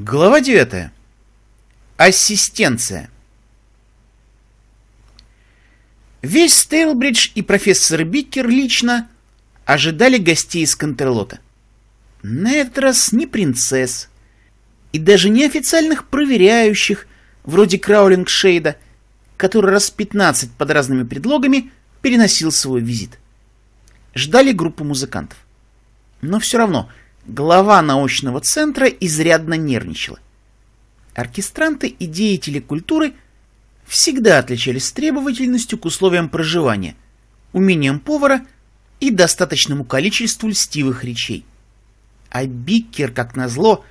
Глава 9. Ассистенция. Весь Стейлбридж и профессор Бикер лично ожидали гостей из Контерлота. На этот раз не принцесс и даже не официальных проверяющих, вроде Краулинг Шейда, который раз 15 под разными предлогами переносил свой визит. Ждали группу музыкантов. Но все равно – Глава научного центра изрядно нервничала. Оркестранты и деятели культуры всегда отличались требовательностью к условиям проживания, умением повара и достаточному количеству льстивых речей. А Биккер, как назло,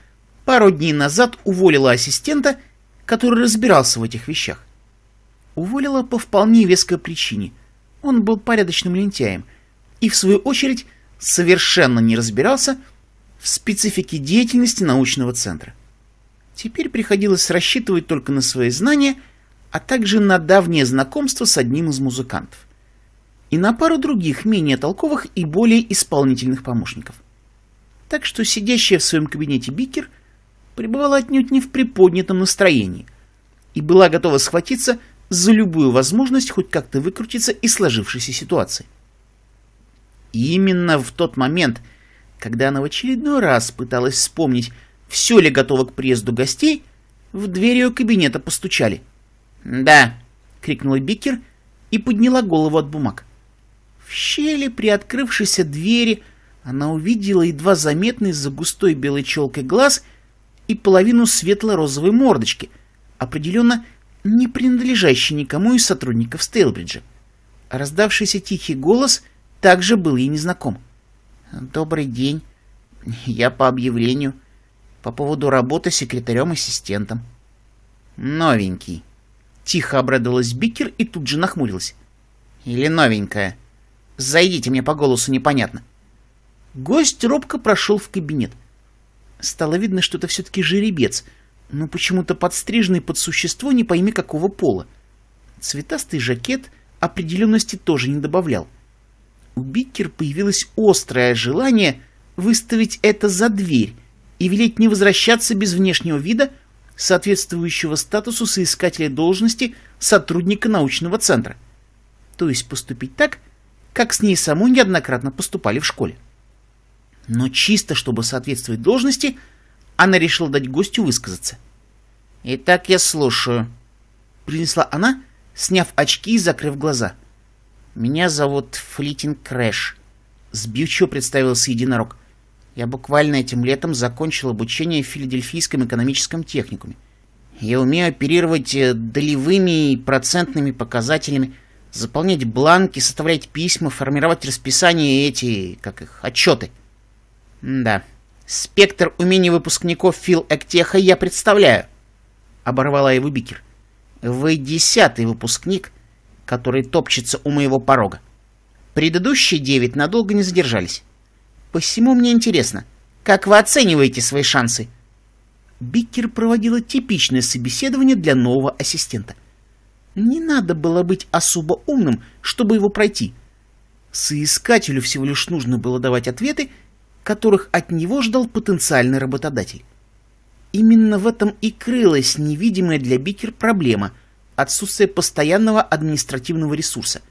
пару дней назад уволила ассистента, который разбирался в этих вещах. Уволила по вполне веской причине. Он был порядочным лентяем и, в свою очередь, совершенно не разбирался специфике деятельности научного центра. Теперь приходилось рассчитывать только на свои знания, а также на давнее знакомство с одним из музыкантов. И на пару других, менее толковых и более исполнительных помощников. Так что сидящая в своем кабинете Бикер пребывала отнюдь не в приподнятом настроении и была готова схватиться за любую возможность хоть как-то выкрутиться из сложившейся ситуации. И именно в тот момент, когда она в очередной раз пыталась вспомнить, все ли готово к приезду гостей, в дверь ее кабинета постучали. «Да!» — крикнула Бикер и подняла голову от бумаг. В щели приоткрывшейся двери она увидела едва заметный за густой белой челкой глаз и половину светло-розовой мордочки, определенно не принадлежащей никому из сотрудников Стейлбриджа. Раздавшийся тихий голос также был ей незнаком. — «Добрый день. Я по объявлению. По поводу работы секретарем-ассистентом». «Новенький». Тихо обрадовалась Бикер и тут же нахмурилась. «Или новенькая. Зайдите, мне по голосу непонятно». Гость робко прошел в кабинет. Стало видно, что это все-таки жеребец, но почему-то подстриженный под существо не пойми какого пола. Цветастый жакет определенности тоже не добавлял у Биккер появилось острое желание выставить это за дверь и велеть не возвращаться без внешнего вида, соответствующего статусу соискателя должности сотрудника научного центра. То есть поступить так, как с ней самой неоднократно поступали в школе. Но чисто, чтобы соответствовать должности, она решила дать гостю высказаться. «Итак, я слушаю», — принесла она, сняв очки и закрыв глаза — меня зовут Флитинг Крэш. С Бьючо представился единорог. Я буквально этим летом закончил обучение в Филадельфийском экономическом техникуме. Я умею оперировать э, долевыми и процентными показателями, заполнять бланки, составлять письма, формировать расписания и эти, как их, отчеты. да. Спектр умений выпускников Фил Эктеха я представляю. Оборвала его Бикер. Вы десятый выпускник, который топчется у моего порога. Предыдущие девять надолго не задержались. Посему мне интересно, как вы оцениваете свои шансы? Биккер проводила типичное собеседование для нового ассистента. Не надо было быть особо умным, чтобы его пройти. Соискателю всего лишь нужно было давать ответы, которых от него ждал потенциальный работодатель. Именно в этом и крылась невидимая для Бикер проблема — отсутствие постоянного административного ресурса.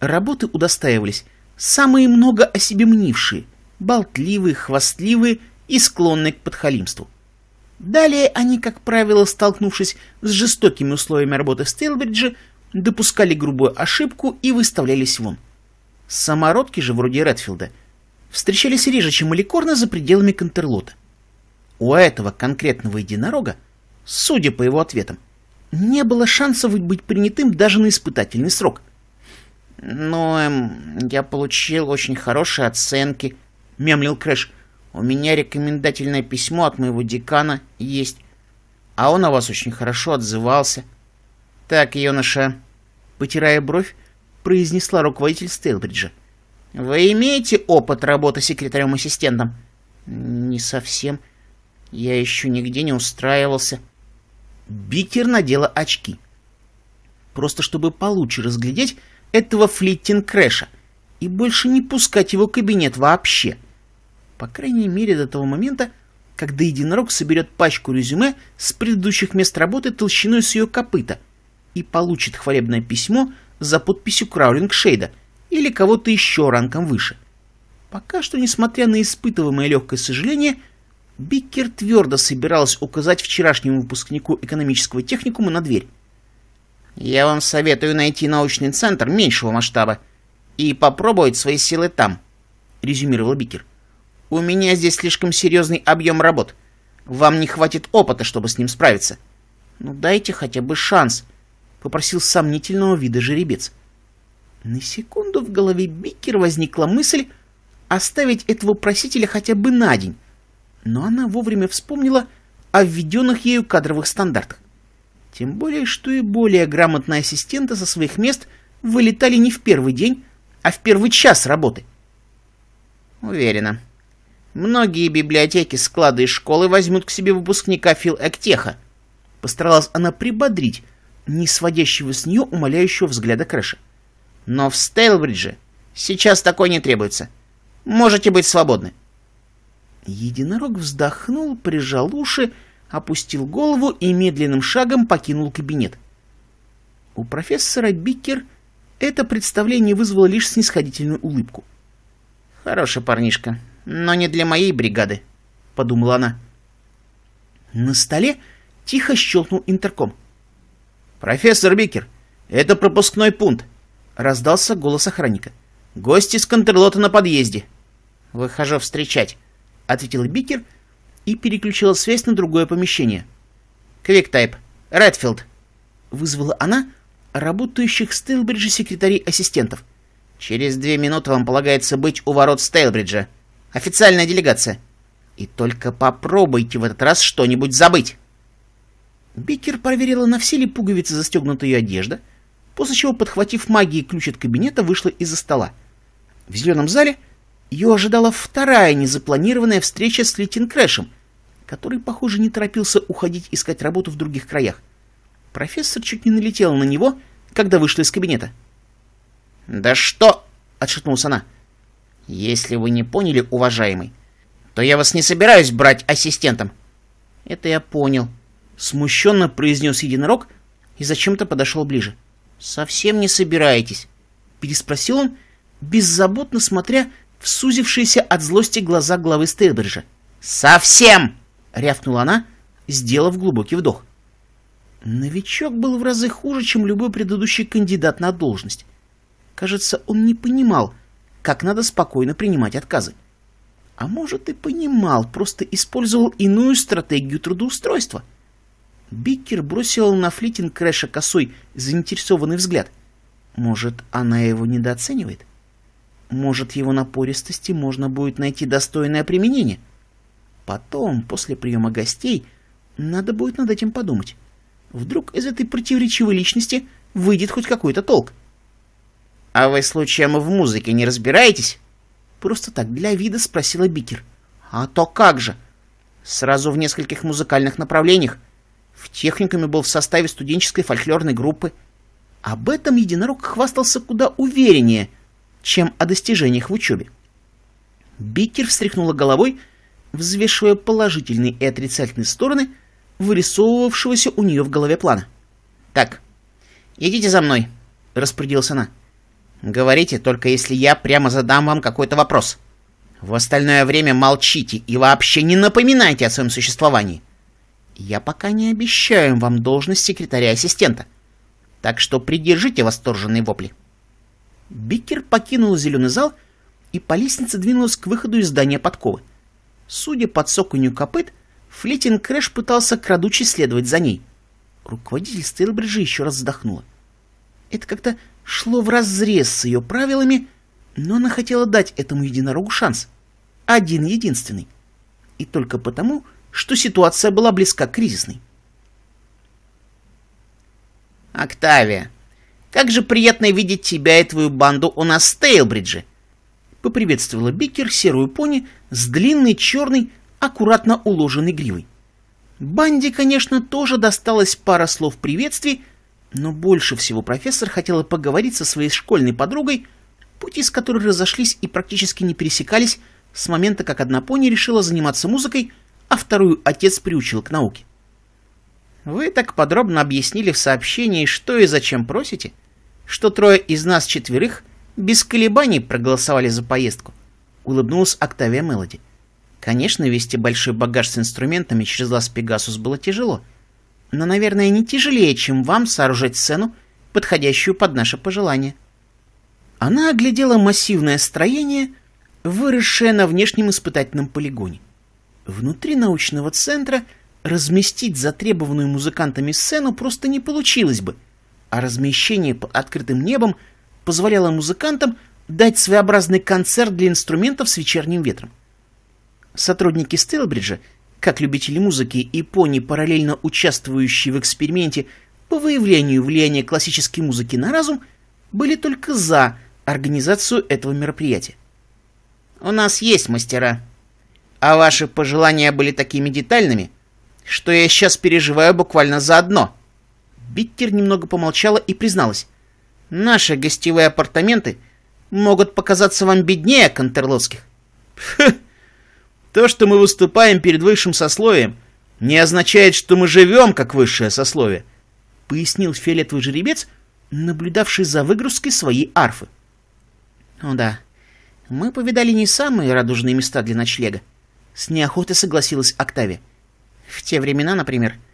Работы удостаивались самые много о себе мнившие, болтливые, хвастливые и склонные к подхалимству. Далее они, как правило, столкнувшись с жестокими условиями работы в Стейлбридже, допускали грубую ошибку и выставлялись вон. Самородки же, вроде Редфилда, встречались реже, чем Эликорна за пределами Контерлота. У этого конкретного единорога, судя по его ответам, не было шансов быть принятым даже на испытательный срок. «Но эм, я получил очень хорошие оценки», — мямлил Крэш. «У меня рекомендательное письмо от моего декана есть, а он о вас очень хорошо отзывался». «Так, юноша», — потирая бровь, произнесла руководитель Стейлбриджа. «Вы имеете опыт работы секретарем-ассистентом?» «Не совсем. Я еще нигде не устраивался». Бикер надела очки. Просто чтобы получше разглядеть этого Флиттинг-Крэша и больше не пускать его кабинет вообще. По крайней мере, до того момента, когда единорог соберет пачку резюме с предыдущих мест работы толщиной с ее копыта и получит хвалебное письмо за подписью Краулинг Шейда или кого-то еще ранком выше. Пока что, несмотря на испытываемое легкое сожаление, Биккер твердо собиралась указать вчерашнему выпускнику экономического техникума на дверь. «Я вам советую найти научный центр меньшего масштаба и попробовать свои силы там», — резюмировал Бикер. «У меня здесь слишком серьезный объем работ. Вам не хватит опыта, чтобы с ним справиться». «Ну дайте хотя бы шанс», — попросил сомнительного вида жеребец. На секунду в голове Бикер возникла мысль оставить этого просителя хотя бы на день, но она вовремя вспомнила о введенных ею кадровых стандартах. Тем более, что и более грамотные ассистенты со своих мест вылетали не в первый день, а в первый час работы. Уверена. Многие библиотеки, склады и школы возьмут к себе выпускника Фил Эктеха. Постаралась она прибодрить, не сводящего с нее умоляющего взгляда Крэша. Но в Стейлбридже сейчас такое не требуется. Можете быть свободны. Единорог вздохнул, прижал уши, опустил голову и медленным шагом покинул кабинет. У профессора Бикер это представление вызвало лишь снисходительную улыбку. «Хороший парнишка, но не для моей бригады», — подумала она. На столе тихо щелкнул интерком. «Профессор Бикер, это пропускной пункт», — раздался голос охранника. «Гости с Контерлота на подъезде». «Выхожу встречать», ответила Бикер и переключила связь на другое помещение. Квектайп, Редфилд!» Вызвала она работающих в Стейлбридже секретарей-ассистентов. «Через две минуты вам полагается быть у ворот Стейлбриджа. Официальная делегация. И только попробуйте в этот раз что-нибудь забыть!» Бикер проверила, на все ли пуговицы застегнута ее одежда, после чего, подхватив магии ключ от кабинета, вышла из-за стола. В зеленом зале — ее ожидала вторая незапланированная встреча с Литин Крэшем, который, похоже, не торопился уходить искать работу в других краях. Профессор чуть не налетел на него, когда вышла из кабинета. «Да что!» — отшатнулась она. «Если вы не поняли, уважаемый, то я вас не собираюсь брать ассистентом». «Это я понял», — смущенно произнес единорог и зачем-то подошел ближе. «Совсем не собираетесь?» — переспросил он, беззаботно смотря в сузившиеся от злости глаза главы Стейлбриджа. «Совсем!» — рявкнула она, сделав глубокий вдох. Новичок был в разы хуже, чем любой предыдущий кандидат на должность. Кажется, он не понимал, как надо спокойно принимать отказы. А может и понимал, просто использовал иную стратегию трудоустройства. Биккер бросил на Флитинг Крэша косой заинтересованный взгляд. Может, она его недооценивает? Может, его напористости можно будет найти достойное применение? Потом, после приема гостей, надо будет над этим подумать. Вдруг из этой противоречивой личности выйдет хоть какой-то толк. — А вы, случаем, в музыке не разбираетесь? — просто так для вида спросила Бикер. — А то как же! Сразу в нескольких музыкальных направлениях. В техникуме был в составе студенческой фольклорной группы. Об этом единорог хвастался куда увереннее — чем о достижениях в учебе. Бикер встряхнула головой, взвешивая положительные и отрицательные стороны вырисовывавшегося у нее в голове плана. «Так, идите за мной», — распорядилась она. «Говорите, только если я прямо задам вам какой-то вопрос. В остальное время молчите и вообще не напоминайте о своем существовании. Я пока не обещаю вам должность секретаря-ассистента, так что придержите восторженные вопли». Бикер покинула зеленый зал и по лестнице двинулась к выходу из здания подковы. Судя по цоканью копыт, Флитин Крэш пытался крадучи следовать за ней. Руководитель Стейлбриджа еще раз вздохнула. Это как-то шло вразрез с ее правилами, но она хотела дать этому единорогу шанс. Один-единственный. И только потому, что ситуация была близка к кризисной. «Октавия!» Как же приятно видеть тебя и твою банду у нас в Стейлбридже!» Поприветствовала Бикер серую пони с длинной черной, аккуратно уложенной гривой. Банде, конечно, тоже досталась пара слов приветствий, но больше всего профессор хотела поговорить со своей школьной подругой, пути с которой разошлись и практически не пересекались с момента, как одна пони решила заниматься музыкой, а вторую отец приучил к науке. «Вы так подробно объяснили в сообщении, что и зачем просите», что трое из нас четверых без колебаний проголосовали за поездку. Улыбнулась Октавия Мелоди. Конечно, вести большой багаж с инструментами через лаз Пегасус было тяжело, но, наверное, не тяжелее, чем вам сооружать сцену, подходящую под наше пожелание. Она оглядела массивное строение, выросшее на внешнем испытательном полигоне. Внутри научного центра разместить затребованную музыкантами сцену просто не получилось бы — а размещение под открытым небом позволяло музыкантам дать своеобразный концерт для инструментов с вечерним ветром. Сотрудники Стейлбриджа, как любители музыки и пони, параллельно участвующие в эксперименте по выявлению влияния классической музыки на разум, были только за организацию этого мероприятия. «У нас есть мастера, а ваши пожелания были такими детальными, что я сейчас переживаю буквально за одно — Биттер немного помолчала и призналась. «Наши гостевые апартаменты могут показаться вам беднее контерлотских». То, что мы выступаем перед высшим сословием, не означает, что мы живем как высшее сословие», — пояснил фиолетовый жеребец, наблюдавший за выгрузкой своей арфы. Ну да, мы повидали не самые радужные места для ночлега», — с неохотой согласилась Октавия. «В те времена, например, —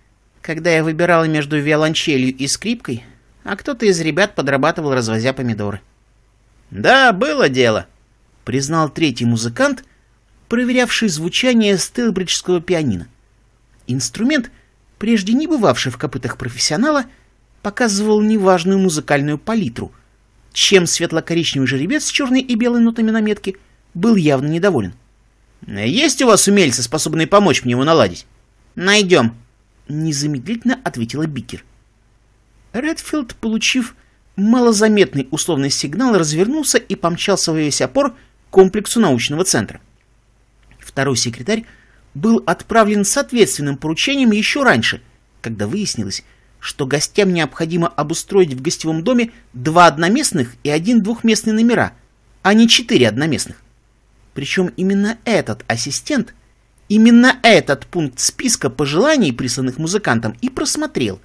когда я выбирала между виолончелью и скрипкой, а кто-то из ребят подрабатывал, развозя помидоры. «Да, было дело», — признал третий музыкант, проверявший звучание стелбриджского пианино. Инструмент, прежде не бывавший в копытах профессионала, показывал неважную музыкальную палитру, чем светло-коричневый жеребец с черной и белой нотами на метке был явно недоволен. «Есть у вас умельцы, способные помочь мне его наладить?» «Найдем», Незамедлительно ответила Бикер. Редфилд, получив малозаметный условный сигнал, развернулся и помчался во весь опор к комплексу научного центра. Второй секретарь был отправлен с соответственным поручением еще раньше, когда выяснилось, что гостям необходимо обустроить в гостевом доме два одноместных и один двухместный номера, а не четыре одноместных. Причем именно этот ассистент – Именно этот пункт списка пожеланий, присланных музыкантам, и просмотрел.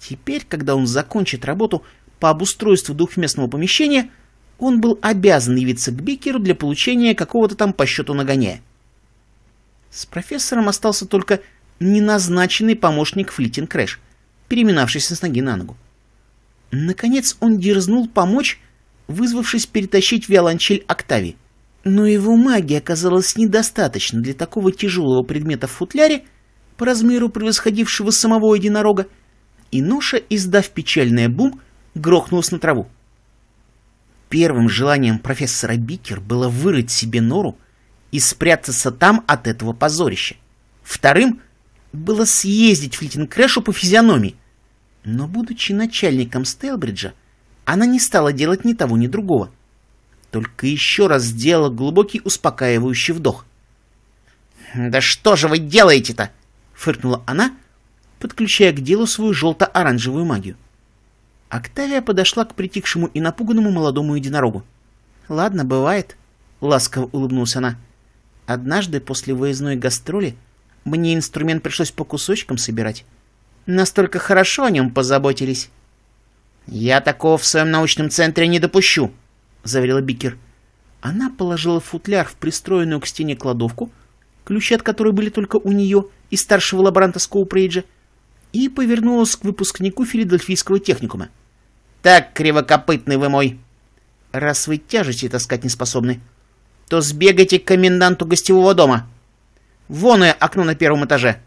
Теперь, когда он закончит работу по обустройству двухместного помещения, он был обязан явиться к Бикеру для получения какого-то там по счету нагоняя. С профессором остался только неназначенный помощник Флитин Крэш, переминавшийся с ноги на ногу. Наконец он дерзнул помочь, вызвавшись перетащить виолончель Октавии. Но его магии оказалось недостаточно для такого тяжелого предмета в футляре, по размеру превосходившего самого единорога, и ноша, издав печальный бум, грохнулась на траву. Первым желанием профессора Бикер было вырыть себе нору и спрятаться там от этого позорища. Вторым было съездить Флитин Крэшу по физиономии. Но, будучи начальником Стелбриджа, она не стала делать ни того, ни другого — только еще раз сделала глубокий успокаивающий вдох. «Да что же вы делаете-то?» — фыркнула она, подключая к делу свою желто-оранжевую магию. Октавия подошла к притихшему и напуганному молодому единорогу. «Ладно, бывает», — ласково улыбнулась она. «Однажды после выездной гастроли мне инструмент пришлось по кусочкам собирать. Настолько хорошо о нем позаботились». «Я такого в своем научном центре не допущу», — заверила Бикер. Она положила футляр в пристроенную к стене кладовку, ключи от которой были только у нее и старшего лаборанта Скоупрейджа, и повернулась к выпускнику филадельфийского техникума. «Так, кривокопытный вы мой! Раз вы тяжести таскать не способны, то сбегайте к коменданту гостевого дома. Вон ее окно на первом этаже,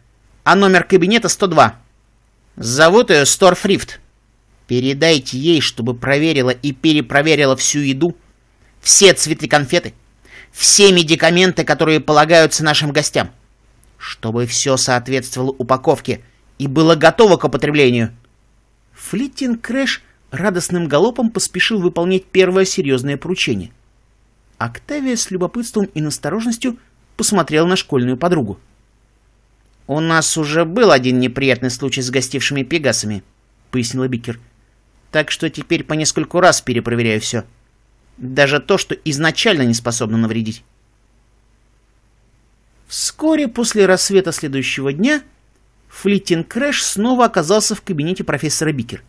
а номер кабинета 102. Зовут ее Сторфрифт». Передайте ей, чтобы проверила и перепроверила всю еду, все цветы конфеты, все медикаменты, которые полагаются нашим гостям, чтобы все соответствовало упаковке и было готово к употреблению. Флиттин Крэш радостным галопом поспешил выполнять первое серьезное поручение. Октавия с любопытством и насторожностью посмотрела на школьную подругу. «У нас уже был один неприятный случай с гостившими пегасами», — пояснила Бикер. Так что теперь по нескольку раз перепроверяю все. Даже то, что изначально не способно навредить. Вскоре после рассвета следующего дня Флитин Крэш снова оказался в кабинете профессора Бикер.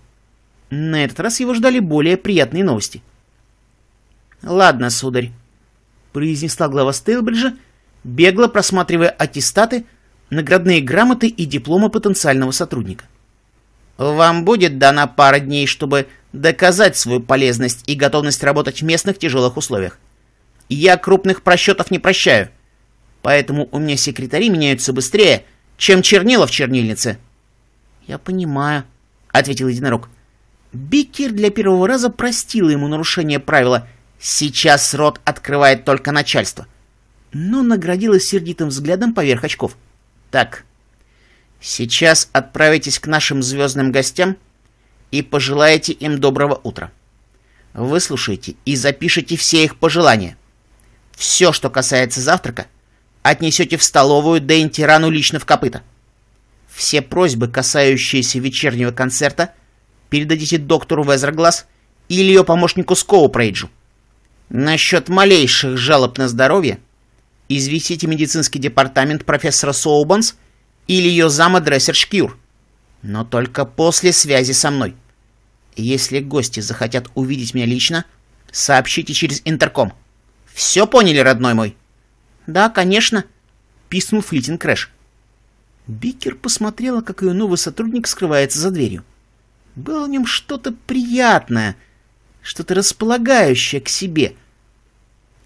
На этот раз его ждали более приятные новости. «Ладно, сударь», — произнесла глава Стейлбриджа, бегло просматривая аттестаты, наградные грамоты и дипломы потенциального сотрудника. Вам будет дана пара дней, чтобы доказать свою полезность и готовность работать в местных тяжелых условиях. Я крупных просчетов не прощаю. Поэтому у меня секретари меняются быстрее, чем чернила в чернильнице. Я понимаю, ответил единорог. Бикер для первого раза простил ему нарушение правила «сейчас рот открывает только начальство», но наградил наградила сердитым взглядом поверх очков. «Так, Сейчас отправитесь к нашим звездным гостям и пожелаете им доброго утра. Выслушайте и запишите все их пожелания. Все, что касается завтрака, отнесете в столовую Дэйн лично в копыта. Все просьбы, касающиеся вечернего концерта, передадите доктору Везерглаз или ее помощнику Скоу Насчет малейших жалоб на здоровье известите медицинский департамент профессора Соубанс или ее зама Дрессер Шкюр. Но только после связи со мной. Если гости захотят увидеть меня лично, сообщите через интерком. Все поняли, родной мой? Да, конечно, писнул Флитин Крэш. Бикер посмотрела, как ее новый сотрудник скрывается за дверью. Было в нем что-то приятное, что-то располагающее к себе.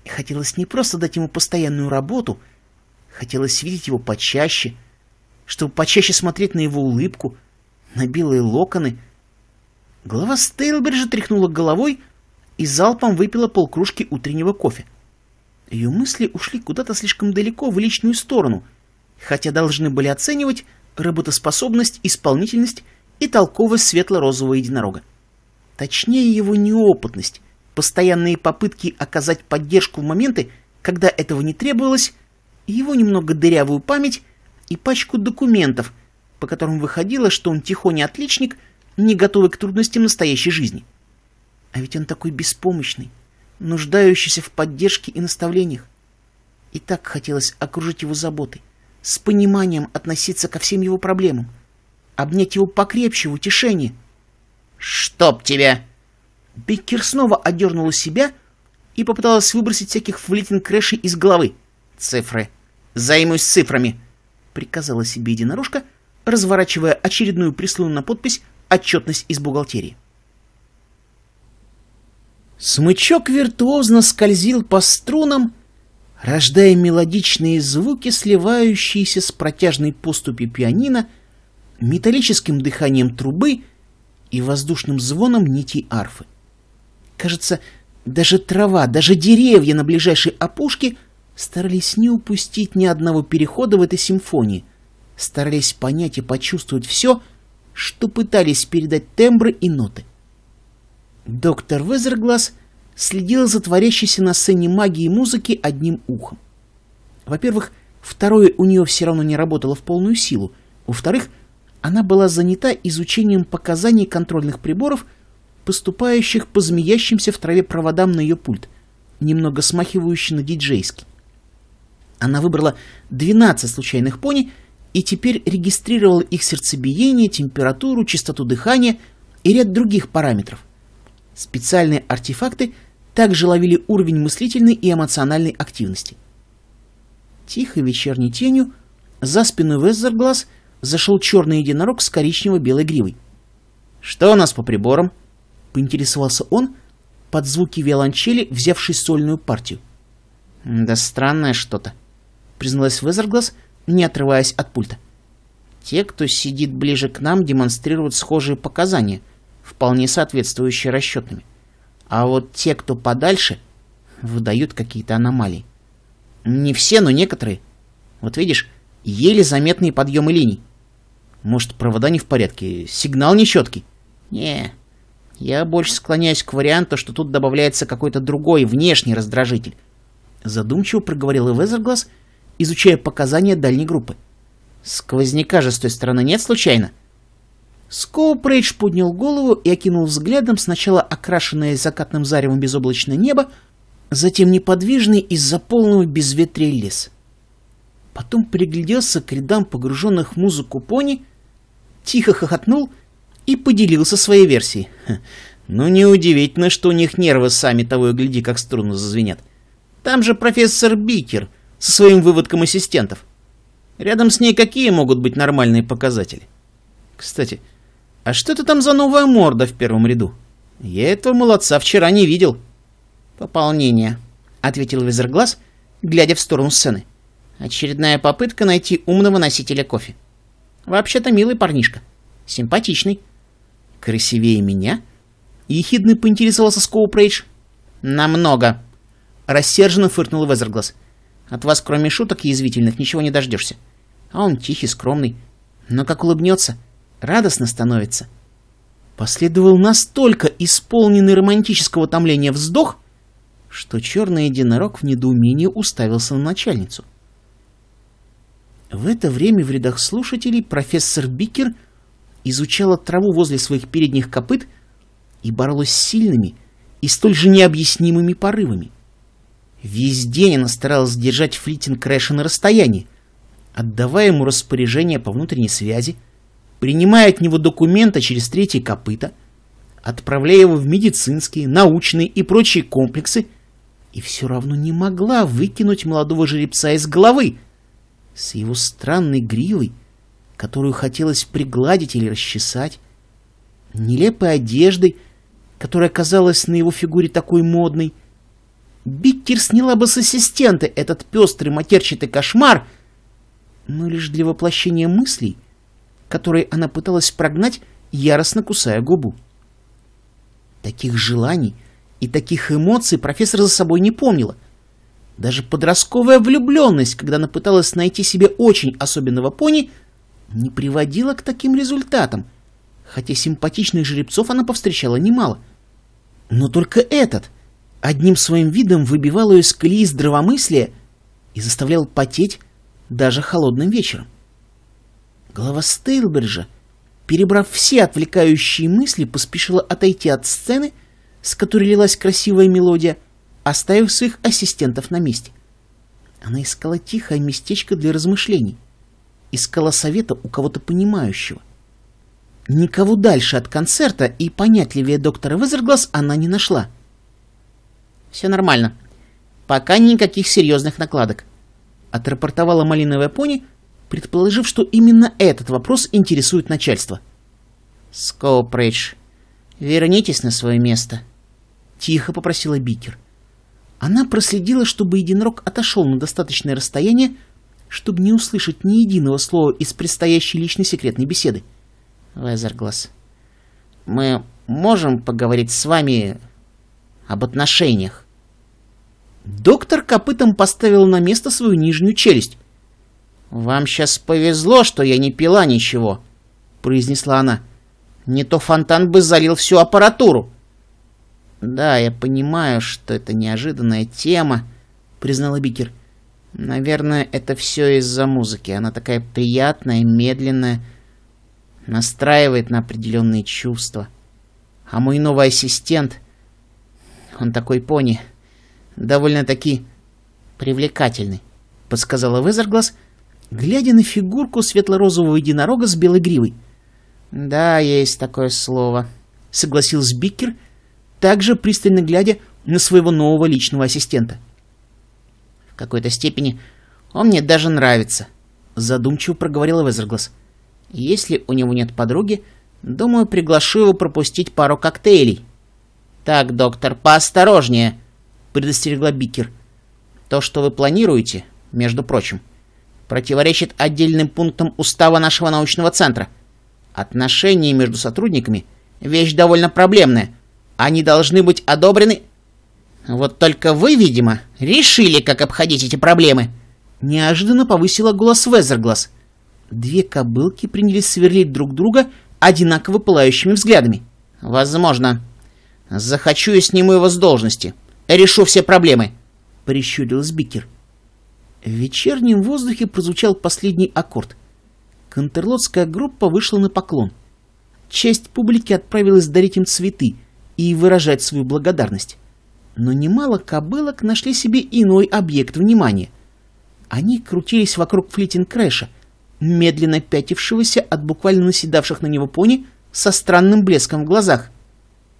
И хотелось не просто дать ему постоянную работу, хотелось видеть его почаще — чтобы почаще смотреть на его улыбку, на белые локоны. Голова Стейлбриджа тряхнула головой и залпом выпила полкружки утреннего кофе. Ее мысли ушли куда-то слишком далеко в личную сторону, хотя должны были оценивать работоспособность, исполнительность и толковость светло-розового единорога. Точнее, его неопытность, постоянные попытки оказать поддержку в моменты, когда этого не требовалось, его немного дырявую память и пачку документов, по которым выходило, что он тихоня отличник, не готовый к трудностям настоящей жизни. А ведь он такой беспомощный, нуждающийся в поддержке и наставлениях. И так хотелось окружить его заботой, с пониманием относиться ко всем его проблемам, обнять его покрепче в утешении. «Чтоб тебя!» Беккер снова одернула себя и попыталась выбросить всяких флитинг-крэшей из головы. «Цифры. Займусь цифрами приказала себе единорожка, разворачивая очередную прислуну на подпись «Отчетность из бухгалтерии». Смычок виртуозно скользил по струнам, рождая мелодичные звуки, сливающиеся с протяжной поступью пианино, металлическим дыханием трубы и воздушным звоном нитей арфы. Кажется, даже трава, даже деревья на ближайшей опушке старались не упустить ни одного перехода в этой симфонии, старались понять и почувствовать все, что пытались передать тембры и ноты. Доктор Везерглаз следил за творящейся на сцене магией музыки одним ухом. Во-первых, второе у нее все равно не работало в полную силу. Во-вторых, она была занята изучением показаний контрольных приборов, поступающих по змеящимся в траве проводам на ее пульт, немного смахивающий на диджейский. Она выбрала 12 случайных пони и теперь регистрировала их сердцебиение, температуру, частоту дыхания и ряд других параметров. Специальные артефакты также ловили уровень мыслительной и эмоциональной активности. Тихо вечерней тенью за спину Везерглаз зашел черный единорог с коричнево-белой гривой. «Что у нас по приборам?» — поинтересовался он под звуки виолончели, взявший сольную партию. «Да странное что-то», призналась Везерглаз, не отрываясь от пульта. Те, кто сидит ближе к нам, демонстрируют схожие показания, вполне соответствующие расчетными. А вот те, кто подальше, выдают какие-то аномалии. Не все, но некоторые. Вот видишь, еле заметные подъемы линий. Может, провода не в порядке, сигнал нечеткий? Не, я больше склоняюсь к варианту, что тут добавляется какой-то другой внешний раздражитель. Задумчиво проговорил Эвезерглаз, изучая показания дальней группы. Сквозняка же с той стороны нет случайно? Скоупрейдж поднял голову и окинул взглядом сначала окрашенное закатным заревом безоблачное небо, затем неподвижный из-за полного безветрия лес. Потом пригляделся к рядам погруженных в музыку пони, тихо хохотнул и поделился своей версией. ну, неудивительно, что у них нервы сами того и гляди, как струны зазвенят. Там же профессор Бикер — со своим выводком ассистентов. Рядом с ней какие могут быть нормальные показатели? Кстати, а что это там за новая морда в первом ряду? Я этого молодца вчера не видел. Пополнение, ответил Визерглаз, глядя в сторону сцены. Очередная попытка найти умного носителя кофе. Вообще-то милый парнишка. Симпатичный. Красивее меня? Ехидный поинтересовался Скоупрейдж. Намного. Рассерженно фыркнул Везерглаз. От вас, кроме шуток язвительных, ничего не дождешься. А он тихий, скромный. Но как улыбнется, радостно становится. Последовал настолько исполненный романтического томления вздох, что черный единорог в недоумении уставился на начальницу. В это время в рядах слушателей профессор Бикер изучала траву возле своих передних копыт и боролась с сильными и столь же необъяснимыми порывами. Весь день она старалась держать флитинг Крэша на расстоянии, отдавая ему распоряжение по внутренней связи, принимая от него документы через третье копыта, отправляя его в медицинские, научные и прочие комплексы, и все равно не могла выкинуть молодого жеребца из головы с его странной гривой, которую хотелось пригладить или расчесать, нелепой одеждой, которая казалась на его фигуре такой модной, Биккер сняла бы с ассистента этот пестрый матерчатый кошмар, но лишь для воплощения мыслей, которые она пыталась прогнать, яростно кусая губу. Таких желаний и таких эмоций профессор за собой не помнила. Даже подростковая влюбленность, когда она пыталась найти себе очень особенного пони, не приводила к таким результатам, хотя симпатичных жеребцов она повстречала немало. Но только этот — одним своим видом выбивал ее из колеи здравомыслия и заставлял потеть даже холодным вечером. Голова Стейлбриджа, перебрав все отвлекающие мысли, поспешила отойти от сцены, с которой лилась красивая мелодия, оставив своих ассистентов на месте. Она искала тихое местечко для размышлений, искала совета у кого-то понимающего. Никого дальше от концерта и понятливее доктора Везерглас она не нашла — все нормально. Пока никаких серьезных накладок. Отрапортовала малиновая пони, предположив, что именно этот вопрос интересует начальство. Скоупридж, вернитесь на свое место. Тихо попросила Бикер. Она проследила, чтобы единорог отошел на достаточное расстояние, чтобы не услышать ни единого слова из предстоящей личной секретной беседы. Везерглас, мы можем поговорить с вами об отношениях. Доктор копытом поставил на место свою нижнюю челюсть. «Вам сейчас повезло, что я не пила ничего», — произнесла она. «Не то фонтан бы залил всю аппаратуру». «Да, я понимаю, что это неожиданная тема», — признала Бикер. «Наверное, это все из-за музыки. Она такая приятная, медленная, настраивает на определенные чувства. А мой новый ассистент — он такой пони. Довольно-таки привлекательный», — подсказала Вызерглаз, глядя на фигурку светло-розового единорога с белой гривой. «Да, есть такое слово», — согласился Биккер, также пристально глядя на своего нового личного ассистента. «В какой-то степени он мне даже нравится», — задумчиво проговорила Везерглас. «Если у него нет подруги, думаю, приглашу его пропустить пару коктейлей, «Так, доктор, поосторожнее!» — предостерегла Бикер. «То, что вы планируете, между прочим, противоречит отдельным пунктам устава нашего научного центра. Отношения между сотрудниками — вещь довольно проблемная. Они должны быть одобрены...» «Вот только вы, видимо, решили, как обходить эти проблемы!» Неожиданно повысила голос Везерглас. Две кобылки принялись сверлить друг друга одинаково пылающими взглядами. «Возможно», «Захочу и сниму его с должности. Решу все проблемы», — прищурилась Бикер. В вечернем воздухе прозвучал последний аккорд. Контерлотская группа вышла на поклон. Часть публики отправилась дарить им цветы и выражать свою благодарность. Но немало кобылок нашли себе иной объект внимания. Они крутились вокруг Флитинг Крэша, медленно пятившегося от буквально наседавших на него пони со странным блеском в глазах.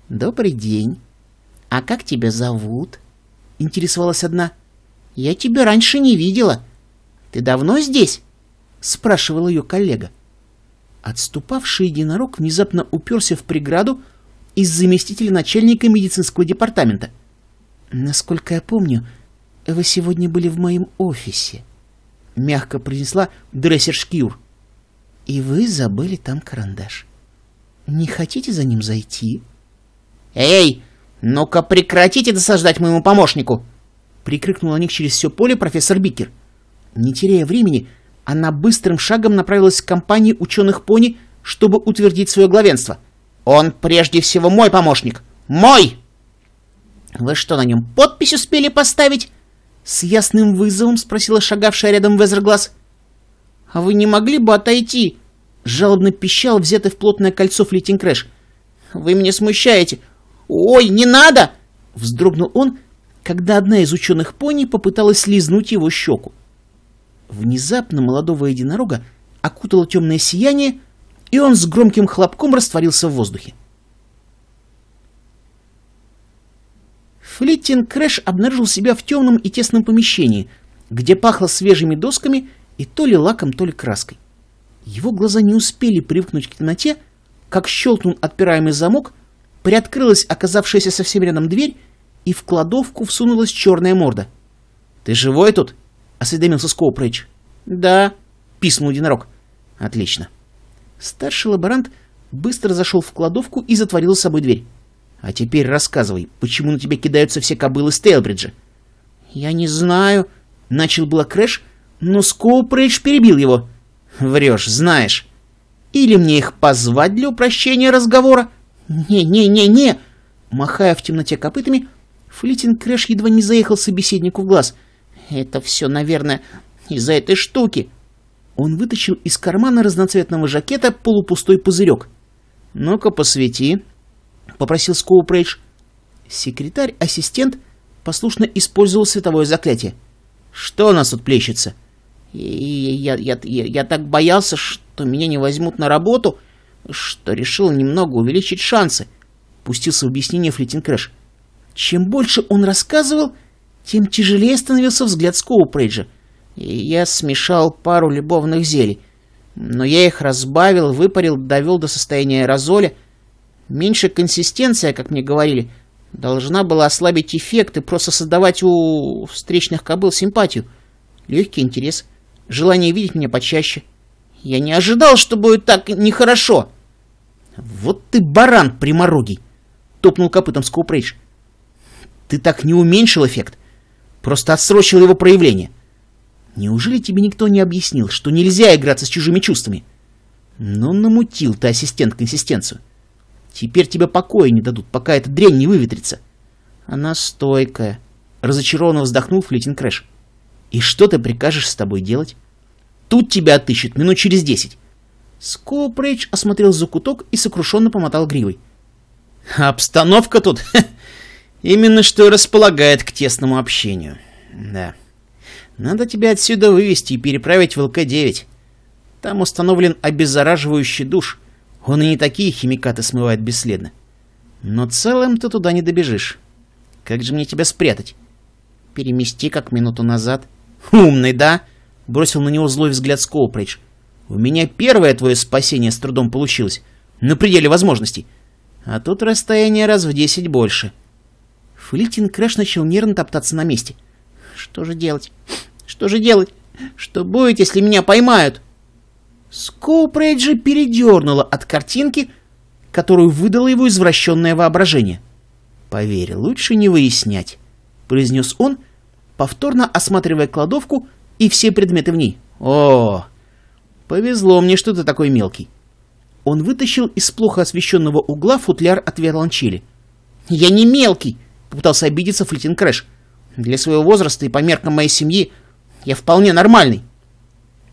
«Добрый день. А как тебя зовут?» — интересовалась одна. «Я тебя раньше не видела. Ты давно здесь?» — спрашивал ее коллега. Отступавший единорог внезапно уперся в преграду из заместителя начальника медицинского департамента. «Насколько я помню, вы сегодня были в моем офисе», — мягко произнесла дрессер Шкиур. «И вы забыли там карандаш. Не хотите за ним зайти?» «Эй, ну-ка прекратите досаждать моему помощнику!» Прикрикнул на них через все поле профессор Бикер. Не теряя времени, она быстрым шагом направилась к компании ученых-пони, чтобы утвердить свое главенство. «Он прежде всего мой помощник! Мой!» «Вы что, на нем подпись успели поставить?» С ясным вызовом спросила шагавшая рядом Везерглаз. «А вы не могли бы отойти?» Жалобно пищал, взятый в плотное кольцо Флитинг Крэш. «Вы меня смущаете. «Ой, не надо!» — вздрогнул он, когда одна из ученых пони попыталась слизнуть его щеку. Внезапно молодого единорога окутало темное сияние, и он с громким хлопком растворился в воздухе. Флиттинг Крэш обнаружил себя в темном и тесном помещении, где пахло свежими досками и то ли лаком, то ли краской. Его глаза не успели привыкнуть к темноте, как щелкнул отпираемый замок — приоткрылась оказавшаяся совсем рядом дверь, и в кладовку всунулась черная морда. «Ты живой тут?» — осведомился Скоупрэч. «Да», — писнул единорог. «Отлично». Старший лаборант быстро зашел в кладовку и затворил с собой дверь. «А теперь рассказывай, почему на тебя кидаются все кобылы Стейлбриджа?» «Я не знаю», — начал было Крэш, но Скоупрэдж перебил его. «Врешь, знаешь. Или мне их позвать для упрощения разговора?» «Не-не-не-не!» Махая в темноте копытами, Флитин Крэш едва не заехал собеседнику в глаз. «Это все, наверное, из-за этой штуки!» Он вытащил из кармана разноцветного жакета полупустой пузырек. «Ну-ка, посвети», — попросил Скоупрейдж. Секретарь-ассистент послушно использовал световое заклятие. «Что у нас тут плещется?» «Я, я, я, я, я так боялся, что меня не возьмут на работу», что решил немного увеличить шансы, пустился в объяснение Флитин Крэш. Чем больше он рассказывал, тем тяжелее становился взгляд Скоупрейджа. И я смешал пару любовных зелий. Но я их разбавил, выпарил, довел до состояния аэрозоля. Меньше консистенция, как мне говорили, должна была ослабить эффект и просто создавать у встречных кобыл симпатию. Легкий интерес, желание видеть меня почаще. Я не ожидал, что будет так нехорошо. «Вот ты баран приморогий!» — топнул копытом Скоупрейдж. «Ты так не уменьшил эффект, просто отсрочил его проявление. Неужели тебе никто не объяснил, что нельзя играться с чужими чувствами?» Но ну, намутил ты, ассистент, консистенцию. Теперь тебя покоя не дадут, пока эта дрянь не выветрится». «Она стойкая», — разочарованно вздохнул Флитин Крэш. «И что ты прикажешь с тобой делать?» «Тут тебя отыщут минут через десять. Скоприч осмотрел закуток и сокрушенно помотал гривой. «Обстановка тут именно что располагает к тесному общению. Да. Надо тебя отсюда вывести и переправить в ЛК-9. Там установлен обеззараживающий душ. Он и не такие химикаты смывает бесследно. Но целым ты туда не добежишь. Как же мне тебя спрятать? Перемести, как минуту назад. Умный, да?» Бросил на него злой взгляд Скоупридж. У меня первое твое спасение с трудом получилось. На пределе возможностей. А тут расстояние раз в десять больше. Флитин Крэш начал нервно топтаться на месте. Что же делать? Что же делать? Что будет, если меня поймают? Скоупрейджи передернула от картинки, которую выдало его извращенное воображение. «Поверь, лучше не выяснять», — произнес он, повторно осматривая кладовку и все предметы в ней. «О, -о, о «Повезло мне, что ты такой мелкий». Он вытащил из плохо освещенного угла футляр от виолончели. «Я не мелкий!» — попытался обидеться Флитин Крэш. «Для своего возраста и по меркам моей семьи я вполне нормальный».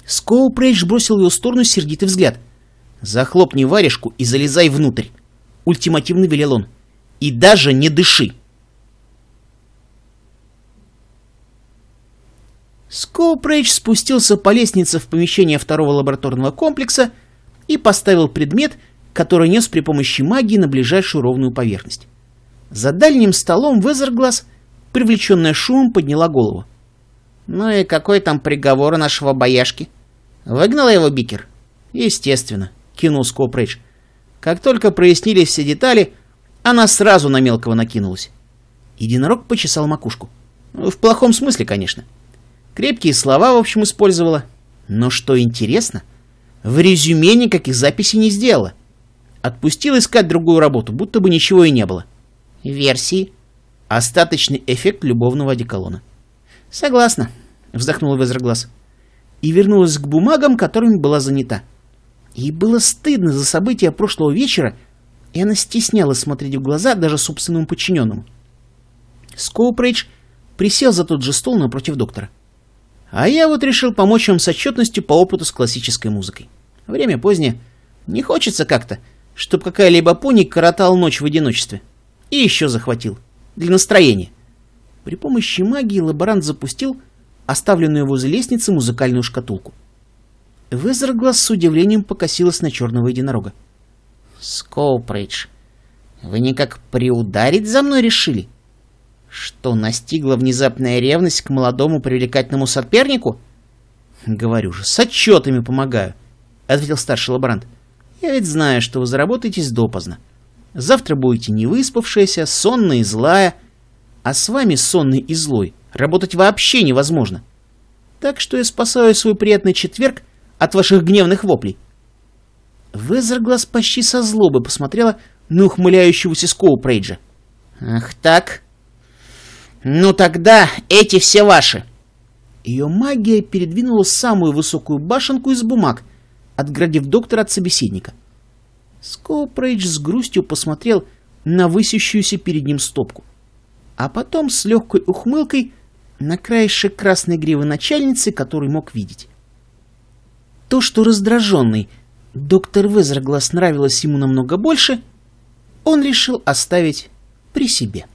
Скоупрейдж бросил в его сторону сердитый взгляд. «Захлопни варежку и залезай внутрь!» — ультимативно велел он. «И даже не дыши!» Скоупрейдж спустился по лестнице в помещение второго лабораторного комплекса и поставил предмет, который нес при помощи магии на ближайшую ровную поверхность. За дальним столом Везерглаз, привлеченная шумом, подняла голову. «Ну и какой там приговор нашего бояшки?» «Выгнала его Бикер?» «Естественно», — кинул Скоупрейдж. Как только прояснились все детали, она сразу на мелкого накинулась. Единорог почесал макушку. В плохом смысле, конечно. — Крепкие слова, в общем, использовала. Но что интересно, в резюме никаких записей не сделала. Отпустила искать другую работу, будто бы ничего и не было. Версии. Остаточный эффект любовного одеколона. Согласна, вздохнула Везерглаз. И вернулась к бумагам, которыми была занята. Ей было стыдно за события прошлого вечера, и она стеснялась смотреть в глаза даже собственному подчиненному. Скоупрейдж присел за тот же стол напротив доктора. — а я вот решил помочь вам с отчетностью по опыту с классической музыкой. Время позднее. Не хочется как-то, чтобы какая-либо пони коротал ночь в одиночестве. И еще захватил. Для настроения. При помощи магии лаборант запустил оставленную возле лестницы музыкальную шкатулку. Везерглаз с удивлением покосилась на черного единорога. «Скоупридж, вы никак приударить за мной решили?» Что, настигла внезапная ревность к молодому привлекательному сопернику? Говорю же, с отчетами помогаю, ответил старший лаборант. Я ведь знаю, что вы заработаетесь допоздна. Завтра будете невыспавшаяся, сонная и злая. А с вами сонный и злой работать вообще невозможно. Так что я спасаю свой приятный четверг от ваших гневных воплей. Везер глаз почти со злобы посмотрела на ухмыляющегося Скоупрейджа. «Ах так!» «Ну тогда эти все ваши!» Ее магия передвинула самую высокую башенку из бумаг, отградив доктора от собеседника. Скопрейдж с грустью посмотрел на высящуюся перед ним стопку. А потом с легкой ухмылкой на краешек красной гривы начальницы, который мог видеть. То, что раздраженный доктор Везерглас нравилось ему намного больше, он решил оставить при себе.